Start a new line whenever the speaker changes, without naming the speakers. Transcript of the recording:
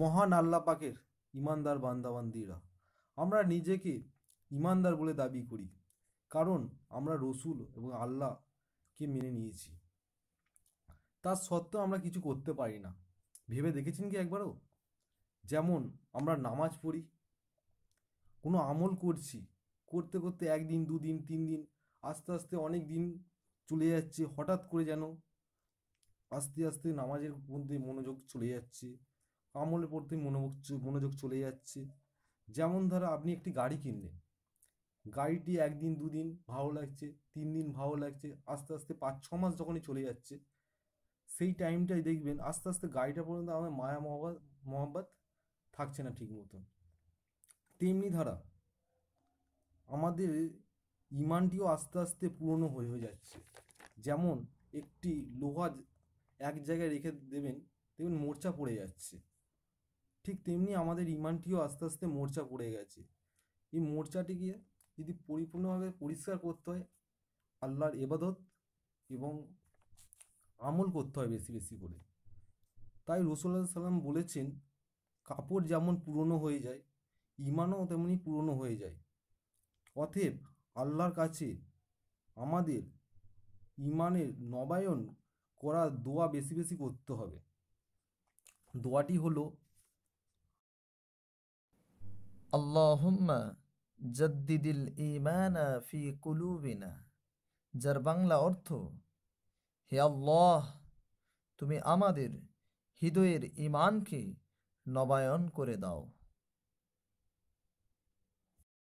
মহান আল্লাহ পাকের ইমানদার বান্দাবান্দিরা আমরা নিজেকে ইমানদার বলে দাবি করি কারণ আমরা রসুল এবং আল্লাহকে মেনে নিয়েছি তার সত্ত্বেও আমরা কিছু করতে পারি না ভেবে দেখেছেন কি একবারও যেমন আমরা নামাজ পড়ি কোনো আমল করছি করতে করতে একদিন দুদিন তিন দিন আস্তে আস্তে অনেক দিন চলে যাচ্ছে হঠাৎ করে যেন আস্তে আস্তে নামাজের মধ্যে মনোযোগ চলে যাচ্ছে আমলের প্রতি মনোযোগ মনোযোগ চলে যাচ্ছে যেমন ধরো আপনি একটি গাড়ি কিনলেন গাড়িটি একদিন দুদিন ভালো লাগছে তিন দিন ভালো লাগছে আস্তে আস্তে পাঁচ ছ মাস যখনই চলে যাচ্ছে সেই টাইমটাই দেখবেন আস্তে আস্তে গাড়িটা পর্যন্ত আমাদের মায়া মহাব্বাত থাকছে না ঠিক মতন তেমনি ধারা আমাদের ইমানটিও আস্তে আস্তে পুরনো হয়ে হয়ে যাচ্ছে যেমন একটি লোহা এক জায়গায় রেখে দেবেন দেখবেন মোর্চা পড়ে যাচ্ছে ঠিক তেমনি আমাদের ইমানটিও আস্তে আস্তে মোর্চা পড়ে গেছে এই মোর্চাটিকে যদি পরিপূর্ণভাবে পরিষ্কার করতে হয় আল্লাহর এবাদত এবং আমল করতে হয় বেশি বেশি করে তাই রসুল্লাহ সাল্লাম বলেছেন কাপড় যেমন পুরনো হয়ে যায় ইমানও তেমনি পুরনো হয়ে যায় অতএব আল্লাহর কাছে আমাদের ইমানের নবায়ন করা দোয়া বেশি বেশি করতে হবে দোয়াটি হলো
আল্লাহুম্মা জদ্দিদিল ইমানা ফি কুলুবিনা যার বাংলা অর্থ হে আল্লাহ তুমি আমাদের হৃদয়ের ইমানকে নবায়ন করে দাও